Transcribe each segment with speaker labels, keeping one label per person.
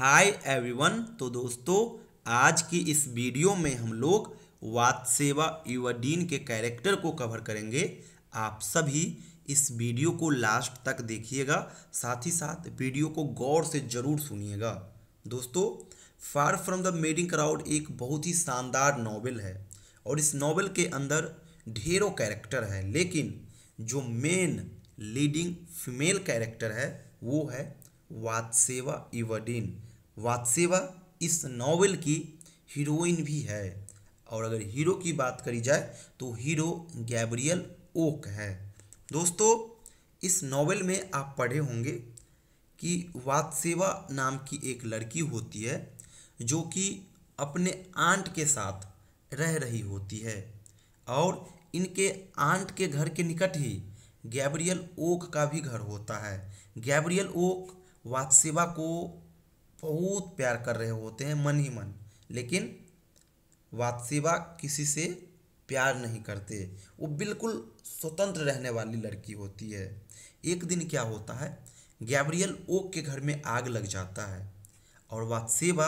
Speaker 1: hi everyone तो दोस्तों आज की इस वीडियो में हम लोग वात्सेवा युवाडीन के कैरेक्टर को कवर करेंगे आप सभी इस वीडियो को लास्ट तक देखिएगा साथ ही साथ वीडियो को गौर से ज़रूर सुनिएगा दोस्तों far from the madding crowd एक बहुत ही शानदार नावल है और इस नावल के अंदर ढेरों कैरेक्टर है लेकिन जो मेन लीडिंग फीमेल कैरेक्टर है वो है वात्सेवा इवाडीन वात्सेवा इस नावल की हीरोइन भी है और अगर हीरो की बात करी जाए तो हीरो गैब्रियल ओक है दोस्तों इस नावल में आप पढ़े होंगे कि वात्सेवा नाम की एक लड़की होती है जो कि अपने आंट के साथ रह रही होती है और इनके आंट के घर के निकट ही गैब्रियल ओक का भी घर होता है गैब्रियल ओक वात्सेवा को बहुत प्यार कर रहे होते हैं मन ही मन लेकिन वात्सिवा किसी से प्यार नहीं करते वो बिल्कुल स्वतंत्र रहने वाली लड़की होती है एक दिन क्या होता है गैब्रियल ओक के घर में आग लग जाता है और वात्सेवा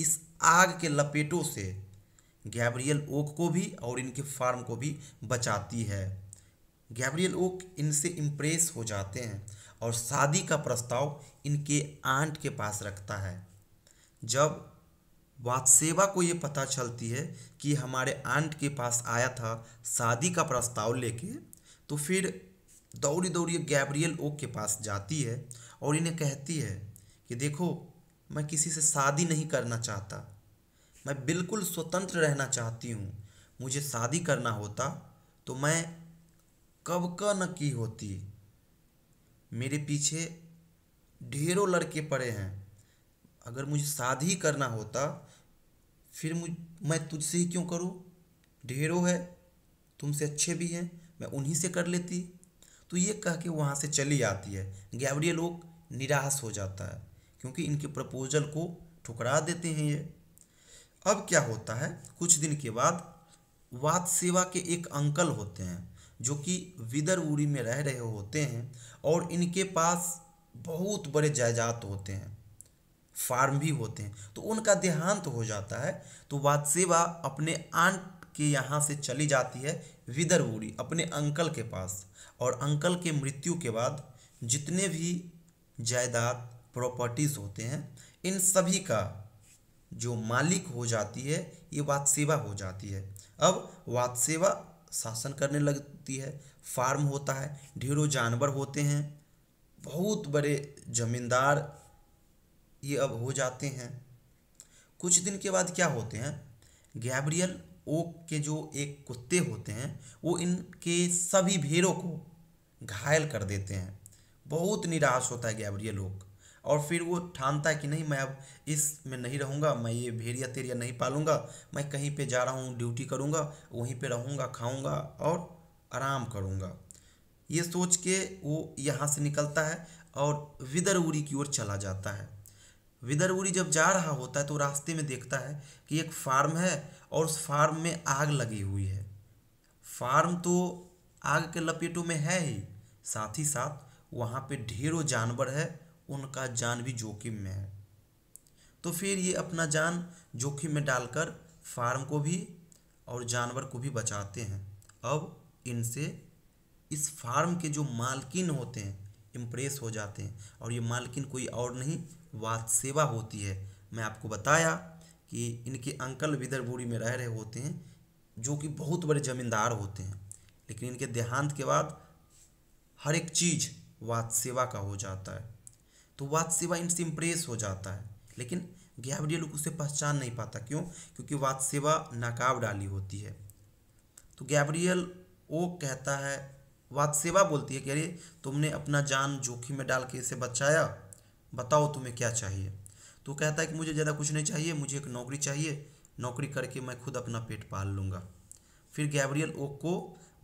Speaker 1: इस आग के लपेटों से गैब्रियल ओक को भी और इनके फार्म को भी बचाती है गैब्रियल ओक इनसे इम्प्रेस हो जाते हैं और शादी का प्रस्ताव इनके आंट के पास रखता है जब वादसेवा को ये पता चलती है कि हमारे आंट के पास आया था शादी का प्रस्ताव लेके तो फिर दौड़ी दौड़ी गैब्रियल ओक के पास जाती है और इन्हें कहती है कि देखो मैं किसी से शादी नहीं करना चाहता मैं बिल्कुल स्वतंत्र रहना चाहती हूँ मुझे शादी करना होता तो मैं कब का न की होती मेरे पीछे ढेरों लड़के पड़े हैं अगर मुझे शादी करना होता फिर मुझ मैं तुझसे ही क्यों करूँ ढेरों है तुमसे अच्छे भी हैं मैं उन्हीं से कर लेती तो ये कह के वहाँ से चली आती है गैब्रियल लोग निराश हो जाता है क्योंकि इनके प्रपोजल को ठुकरा देते हैं ये अब क्या होता है कुछ दिन के बाद वाद सेवा के एक अंकल होते हैं जो कि विदरवुरी में रह रहे होते हैं और इनके पास बहुत बड़े जायदाद होते हैं फार्म भी होते हैं तो उनका देहांत हो जाता है तो वात्सेवा अपने आंट के यहाँ से चली जाती है विदरवुरी अपने अंकल के पास और अंकल के मृत्यु के बाद जितने भी जायदाद प्रॉपर्टीज़ होते हैं इन सभी का जो मालिक हो जाती है ये वादसेवा हो जाती है अब वादसेवा शासन करने लगती है फार्म होता है ढेरों जानवर होते हैं बहुत बड़े जमींदार ये अब हो जाते हैं कुछ दिन के बाद क्या होते हैं गैब्रियल ओक के जो एक कुत्ते होते हैं वो इनके सभी भेड़ों को घायल कर देते हैं बहुत निराश होता है गैब्रियल ओक और फिर वो ठानता है कि नहीं मैं अब इस में नहीं रहूँगा मैं ये भेड़िया तेरिया नहीं पालूंगा मैं कहीं पे जा रहा हूँ ड्यूटी करूँगा वहीं पे रहूँगा खाऊँगा और आराम करूँगा ये सोच के वो यहाँ से निकलता है और विदरउरी की ओर चला जाता है उड़ी जब जा रहा होता है तो रास्ते में देखता है कि एक फार्म है और उस फार्म में आग लगी हुई है फार्म तो आग के लपेटों में है ही साथ ही साथ वहाँ पे ढेरों जानवर है उनका जान भी जोखिम में है तो फिर ये अपना जान जोखिम में डालकर फार्म को भी और जानवर को भी बचाते हैं अब इनसे इस फार्म के जो मालकिन होते हैं इम्प्रेस हो जाते हैं और ये मालकिन कोई और नहीं वाद सेवा होती है मैं आपको बताया कि इनके अंकल विदरबूरी में रह रहे होते हैं जो कि बहुत बड़े ज़मींदार होते हैं लेकिन इनके देहांत के बाद हर एक चीज़ वाद सेवा का हो जाता है तो सेवा इनसे इम्प्रेस हो जाता है लेकिन गैब्रियल उसे पहचान नहीं पाता क्यों क्योंकि सेवा नकाब डाली होती है तो गैब्रियल वो कहता है सेवा बोलती है कि अरे तुमने अपना जान जोखिम में डाल के इसे बचाया बताओ तुम्हें क्या चाहिए तो कहता है कि मुझे ज़्यादा कुछ नहीं चाहिए मुझे एक नौकरी चाहिए नौकरी करके मैं खुद अपना पेट पाल लूँगा फिर गैब्रियल ओक को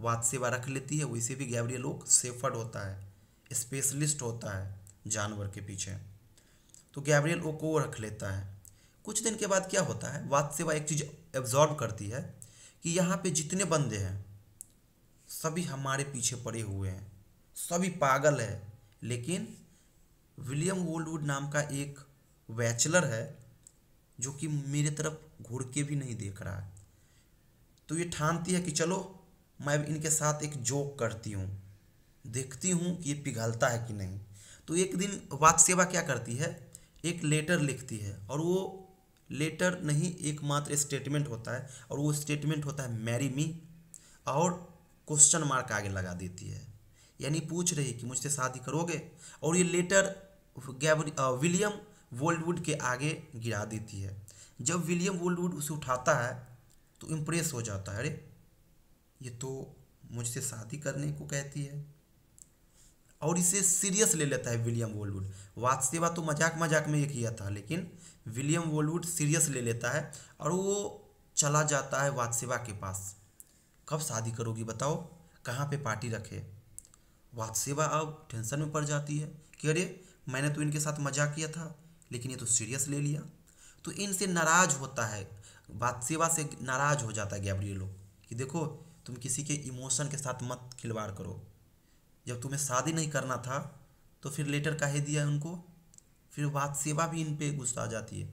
Speaker 1: वाद सेवा रख लेती है वैसे भी गैब्रियल ओक सेफर्ड होता है स्पेशलिस्ट होता है जानवर के पीछे तो गैब्रियल ओ को रख लेता है कुछ दिन के बाद क्या होता है वाद सेवा एक चीज़ एब्जॉर्व करती है कि यहाँ पे जितने बंदे हैं सभी हमारे पीछे पड़े हुए हैं सभी पागल है लेकिन विलियम गोल्डवुड नाम का एक बैचलर है जो कि मेरे तरफ घूर के भी नहीं देख रहा है तो ये ठानती है कि चलो मैं इनके साथ एक जोक करती हूँ देखती हूँ कि ये पिघलता है कि नहीं तो एक दिन वाक सेवा क्या करती है एक लेटर लिखती है और वो लेटर नहीं एकमात्र स्टेटमेंट होता है और वो स्टेटमेंट होता है मैरी मी और क्वेश्चन मार्क आगे लगा देती है यानी पूछ रही कि मुझसे शादी करोगे और ये लेटर गैबरी विलियम वोल्डवुड के आगे गिरा देती है जब विलियम वोल्डवुड उसे उठाता है तो इम्प्रेस हो जाता है अरे ये तो मुझसे शादी करने को कहती है और इसे सीरियस ले लेता है विलियम वाद सेवा तो मजाक मजाक में ये किया था लेकिन विलियम वॉलवुड सीरियस ले लेता है और वो चला जाता है सेवा के पास कब शादी करोगी बताओ कहाँ पे पार्टी रखे सेवा अब टेंशन में पड़ जाती है कि अरे मैंने तो इनके साथ मजाक किया था लेकिन ये तो सीरियस ले लिया तो इनसे नाराज होता है सेवा से नाराज हो जाता है गैब्रियलो कि देखो तुम किसी के इमोशन के साथ मत खिलवाड़ करो जब तुम्हें शादी नहीं करना था तो फिर लेटर कहे दिया उनको फिर बात सेवा भी इन पर गुस्सा आ जाती है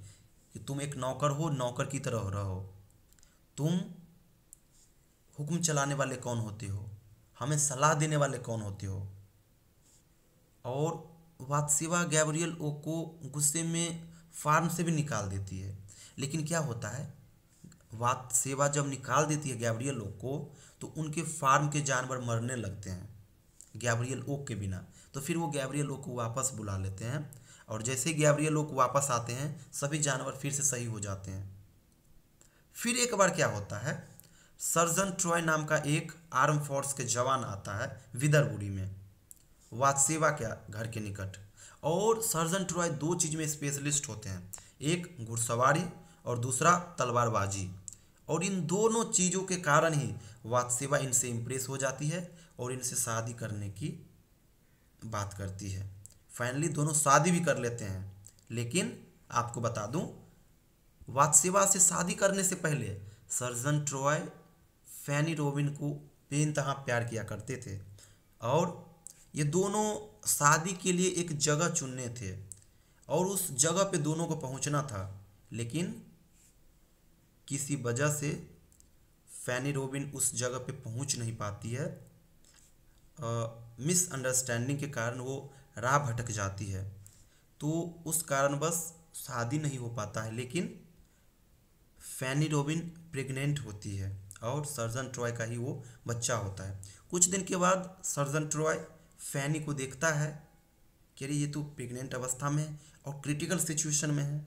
Speaker 1: कि तुम एक नौकर हो नौकर की तरह रहो तुम हुक्म चलाने वाले कौन होते हो हमें सलाह देने वाले कौन होते हो और वादसेवा गैब्रियल ओ को गुस्से में फार्म से भी निकाल देती है लेकिन क्या होता है वादसेवा सेवा जब निकाल देती है गैब्रियल लोग को तो उनके फार्म के जानवर मरने लगते हैं गैब्रियल ओक के बिना तो फिर वो गैब्रियल ओक को वापस बुला लेते हैं और जैसे ही गैब्रियल ओक वापस आते हैं सभी जानवर फिर से सही हो जाते हैं फिर एक बार क्या होता है सर्जन ट्रॉय नाम का एक आर्म फोर्स के जवान आता है विदरबुरी में वादसेवा क्या घर के निकट और सर्जन ट्रॉय दो चीज़ में स्पेशलिस्ट होते हैं एक घुड़सवारी और दूसरा तलवारबाजी और इन दोनों चीज़ों के कारण ही वादसेवा इनसे इम्प्रेस हो जाती है और इनसे शादी करने की बात करती है फाइनली दोनों शादी भी कर लेते हैं लेकिन आपको बता दूं वात्सेवा से शादी करने से पहले सर्जन ट्रॉय फैनी रोबिन को बेनतहा प्यार किया करते थे और ये दोनों शादी के लिए एक जगह चुनने थे और उस जगह पे दोनों को पहुंचना था लेकिन किसी वजह से फैनी रोबिन उस जगह पे पहुंच नहीं पाती है मिसअंडरस्टैंडिंग के कारण वो राह भटक जाती है तो उस कारणवश शादी नहीं हो पाता है लेकिन फैनी रोबिन प्रेग्नेंट होती है और सर्जन ट्रॉय का ही वो बच्चा होता है कुछ दिन के बाद सर्जन ट्रॉय फैनी को देखता है कि अरे ये तो प्रेग्नेंट अवस्था में है और क्रिटिकल सिचुएशन में है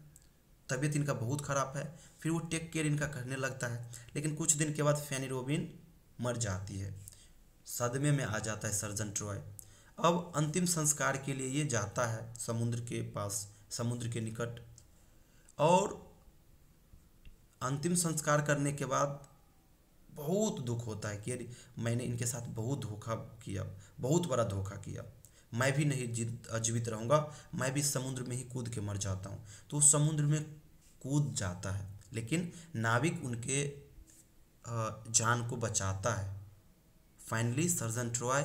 Speaker 1: तबीयत इनका बहुत ख़राब है फिर वो टेक केयर इनका करने लगता है लेकिन कुछ दिन के बाद फैनी रोबिन मर जाती है सदमे में आ जाता है सर्जन ट्रॉय अब अंतिम संस्कार के लिए ये जाता है समुद्र के पास समुद्र के निकट और अंतिम संस्कार करने के बाद बहुत दुख होता है कि अरे मैंने इनके साथ बहुत धोखा किया बहुत बड़ा धोखा किया मैं भी नहीं जीत जीवित रहूँगा मैं भी समुद्र में ही कूद के मर जाता हूँ तो उस समुद्र में कूद जाता है लेकिन नाविक उनके जान को बचाता है फाइनली सर्जन ट्रॉय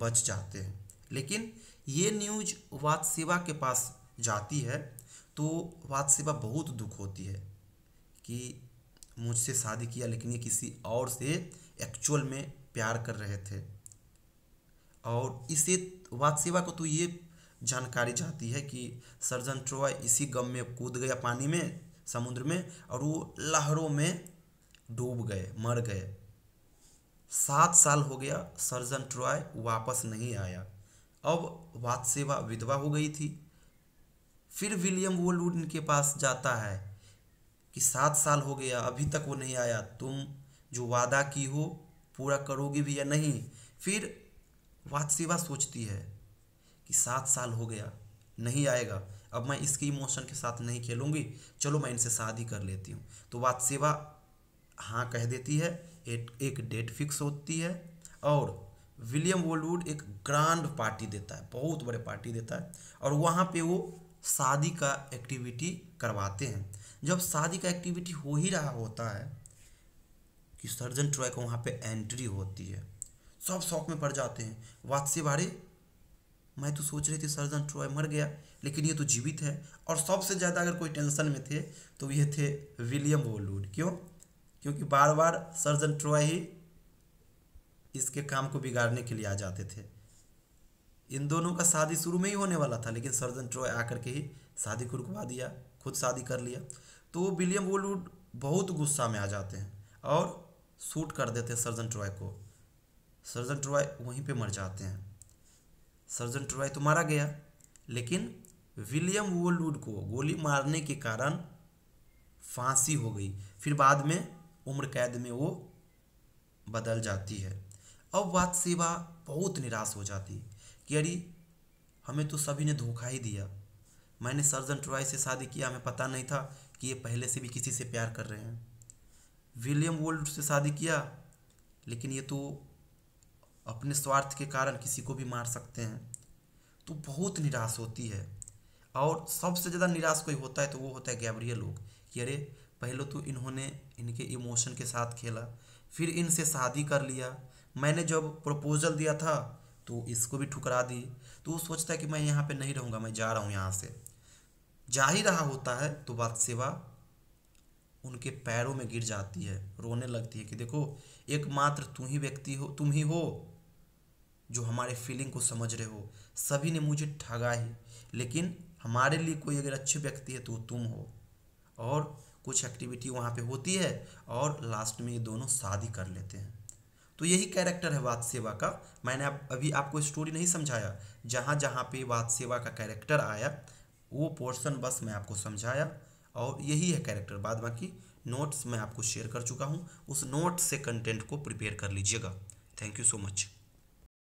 Speaker 1: बच जाते हैं लेकिन ये न्यूज वादसेवा के पास जाती है तो वादसेवा बहुत दुख होती है कि मुझसे शादी किया लेकिन ये किसी और से एक्चुअल में प्यार कर रहे थे और इसे वादसेवा को तो ये जानकारी जाती है कि सर्जन ट्रॉय इसी गम में कूद गया पानी में समुद्र में और वो लहरों में डूब गए मर गए सात साल हो गया सर्जन ट्रॉय वापस नहीं आया अब वाद सेवा विधवा हो गई थी फिर विलियम वोलवुड इनके पास जाता है कि सात साल हो गया अभी तक वो नहीं आया तुम जो वादा की हो पूरा करोगी भी या नहीं फिर वाद सेवा सोचती है कि सात साल हो गया नहीं आएगा अब मैं इसके इमोशन के साथ नहीं खेलूंगी चलो मैं इनसे शादी कर लेती हूँ तो वाद सेवा हाँ कह देती है एक, एक डेट फिक्स होती है और विलियम वोल्डवुड एक ग्रांड पार्टी देता है बहुत बड़े पार्टी देता है और वहाँ पे वो शादी का एक्टिविटी करवाते हैं जब शादी का एक्टिविटी हो ही रहा होता है कि सर्जन ट्रॉय का वहाँ पे एंट्री होती है सब शौक में पड़ जाते हैं वादसे बारे मैं तो सोच रही थी सर्जन ट्रॉय मर गया लेकिन ये तो जीवित है और सबसे ज़्यादा अगर कोई टेंशन में थे तो ये थे विलियम वोलवुड क्यों क्योंकि बार बार सर्जन ट्रॉय ही इसके काम को बिगाड़ने के लिए आ जाते थे इन दोनों का शादी शुरू में ही होने वाला था लेकिन सर्जन ट्रॉय आकर के ही शादी को रुकवा दिया खुद शादी कर लिया तो विलियम वुडवुड बहुत गुस्सा में आ जाते हैं और शूट कर देते हैं सर्जन ट्रॉय को सर्जन ट्रॉय वहीं पे मर जाते हैं सर्जन ट्रॉय तो मारा गया लेकिन विलियम वुडवुड को गोली मारने के कारण फांसी हो गई फिर बाद में उम्र कैद में वो बदल जाती है अब वाद सेवा बहुत निराश हो जाती है कि अरे हमें तो सभी ने धोखा ही दिया मैंने सर्जन ट्रॉय से शादी किया हमें पता नहीं था कि ये पहले से भी किसी से प्यार कर रहे हैं विलियम वोल्ड से शादी किया लेकिन ये तो अपने स्वार्थ के कारण किसी को भी मार सकते हैं तो बहुत निराश होती है और सबसे ज़्यादा निराश कोई होता है तो वो होता है गैब्रियल लोग कि अरे पहले तो इन्होंने इनके इमोशन के साथ खेला फिर इनसे शादी कर लिया मैंने जब प्रपोजल दिया था तो इसको भी ठुकरा दी तो वो सोचता है कि मैं यहाँ पे नहीं रहूँगा मैं जा रहा हूँ यहाँ से जा ही रहा होता है तो बात सेवा उनके पैरों में गिर जाती है रोने लगती है कि देखो एकमात्र तुम ही व्यक्ति हो तुम ही हो जो हमारे फीलिंग को समझ रहे हो सभी ने मुझे ठगा ही लेकिन हमारे लिए कोई अगर अच्छे व्यक्ति है तो तुम हो और कुछ एक्टिविटी वहाँ पे होती है और लास्ट में ये दोनों शादी कर लेते हैं तो यही कैरेक्टर है वाद सेवा का मैंने आप अभी आपको स्टोरी नहीं समझाया जहाँ जहाँ पे वाद सेवा का कैरेक्टर आया वो पोर्शन बस मैं आपको समझाया और यही है कैरेक्टर बाद बाकी नोट्स मैं आपको शेयर कर चुका हूँ उस नोट्स से कंटेंट को प्रिपेयर कर लीजिएगा थैंक यू सो मच